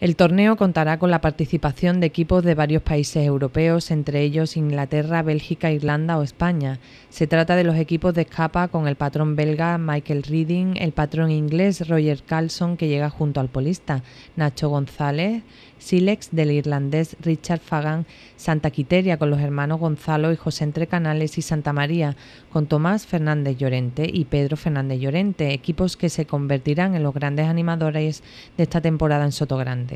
El torneo contará con la participación de equipos de varios países europeos, entre ellos Inglaterra, Bélgica, Irlanda o España. Se trata de los equipos de escapa con el patrón belga Michael Reading, el patrón inglés Roger Carlson que llega junto al polista, Nacho González, Silex del irlandés Richard Fagan, Santa Quiteria con los hermanos Gonzalo y José Entre Canales y Santa María, con Tomás Fernández Llorente y Pedro Fernández Llorente, equipos que se convertirán en los grandes animadores de esta temporada en Sotogrande.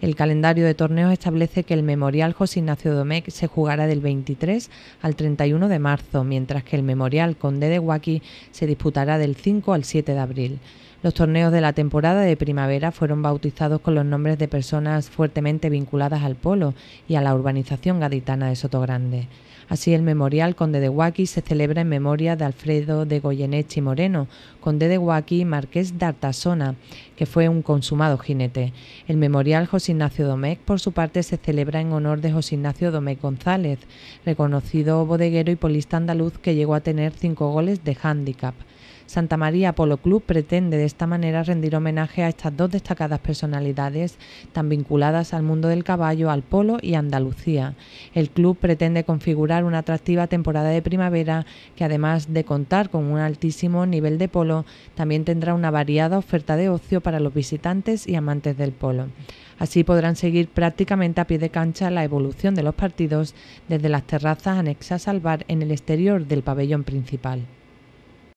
El calendario de torneos establece que el Memorial José Ignacio Domecq se jugará del 23 al 31 de marzo, mientras que el Memorial Conde de Huaki se disputará del 5 al 7 de abril. Los torneos de la temporada de primavera fueron bautizados con los nombres de personas fuertemente vinculadas al polo y a la urbanización gaditana de Sotogrande. Así, el Memorial Conde de Huaki se celebra en memoria de Alfredo de Goyenechi Moreno, Conde de Huaki y Marqués de Artasona, que fue un consumado jinete. El Memorial José Ignacio Domecq, por su parte, se celebra en honor de José Ignacio Domecq González, reconocido bodeguero y polista andaluz que llegó a tener cinco goles de handicap. Santa María Polo Club pretende esta manera rendir homenaje a estas dos destacadas personalidades tan vinculadas al mundo del caballo, al polo y a Andalucía. El club pretende configurar una atractiva temporada de primavera que además de contar con un altísimo nivel de polo, también tendrá una variada oferta de ocio para los visitantes y amantes del polo. Así podrán seguir prácticamente a pie de cancha la evolución de los partidos desde las terrazas anexas al bar en el exterior del pabellón principal.